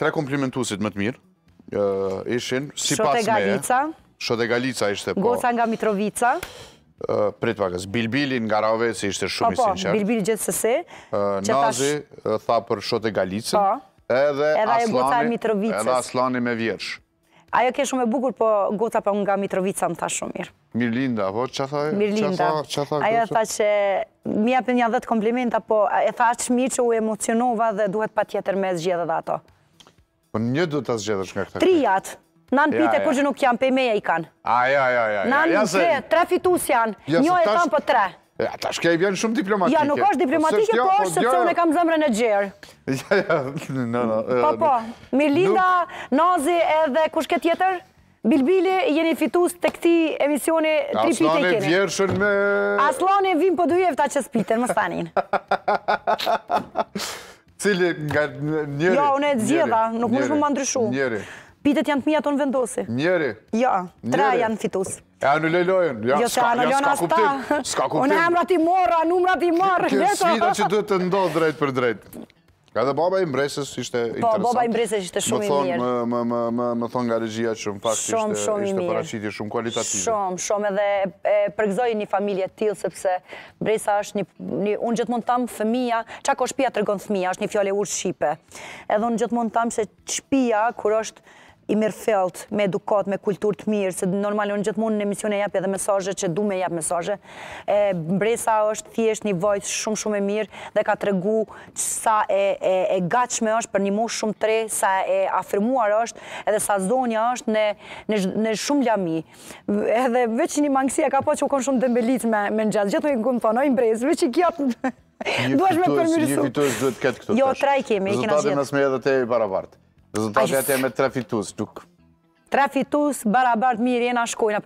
tre komplimentusit më të mirë ishin si pas me... Shote Galica. Shote Galica ishte po... Goca nga Mitrovica. Prit pakës, Bilbilin nga Raovesi ishte shumë i sinqert. Po, po, Bilbil gjithë sëse. Nazi tha për Shote Galica. Po. edhe Aslani Edhe Aslani me vjërsh. Ajo ke shumë e bukur, po Goca për po nga Mitrovica më tha shumë mirë. Mirlinda, po, që tha... Mirlinda, ajo tha që... Mija për një komplimenta, po e tha që mirë që u emocionova dhe duhet pa tjetër me zgjede dhe ato. Po një du të zgjedhësh nga këta? Trijat. Nanë pite kur nuk janë, pe meja i kanë. Aja, aja, aja. Nanë në tre, tre fitus janë. Njo e kanë për tre. Ta shke i vjenë shumë diplomatike. Ja, nuk është diplomatike, po, po është po, sepse jo. unë e kam zëmre në gjerë. Ja, ja, në, në. Po, po, Melinda, Nazi edhe kush këtë jetër? Bilbili, jeni fitus të këti emisioni tri pite i kene. Aslani vjërshën me... Aslani vim për që s'piten, më stanin. Cili nga njëri? Jo, unë e zjedha, nuk më shumë më ndryshu. Pitet janë të mija tonë vendosi. Njeri? Jo, tre janë fitus. E anulloj lojën. Jo, se anulloj as ta. Ska kuptim. Unë e emrat i morra, numrat i morra. Kërë sfida që duhet të ndohë drejt për drejt. Ka dhe baba i mbresës ishte interesant. Po, baba i mbresës ishte shumë i mirë. Më, thonë nga regjia që në fakt ishte, ishte paracitje shumë kualitative. Shumë, shumë edhe e, përgzoj një familje tilë, sepse mbresa është një, një unë gjithë mund të tamë fëmija, qa ko shpia të rëgonë fëmija, është një fjole urë shqipe. Edhe unë gjithë mund të tamë se shpia, kur është i mirë felt, me edukat, me kultur të mirë, se normalin gjithmonë në emisione japë edhe mesajë që du me japë mesajë. Mbresa është thjesht një vojtë shumë shumë e mirë dhe ka të regu që sa e gachme është për një moshë shumë tre, sa e afirmuar është edhe sa zonja është në shumë ljami. Edhe veç një mangësia ka po që u konë shumë dëmbelit me në gjatë, gjithë i në këmë thonë, oj mbresë, veç i kjatë... Një fitojës Jo, traj kemi, Rezultatet e me tre fitus, duk. Tre fitus, barabart, mirë, jena shkojnë.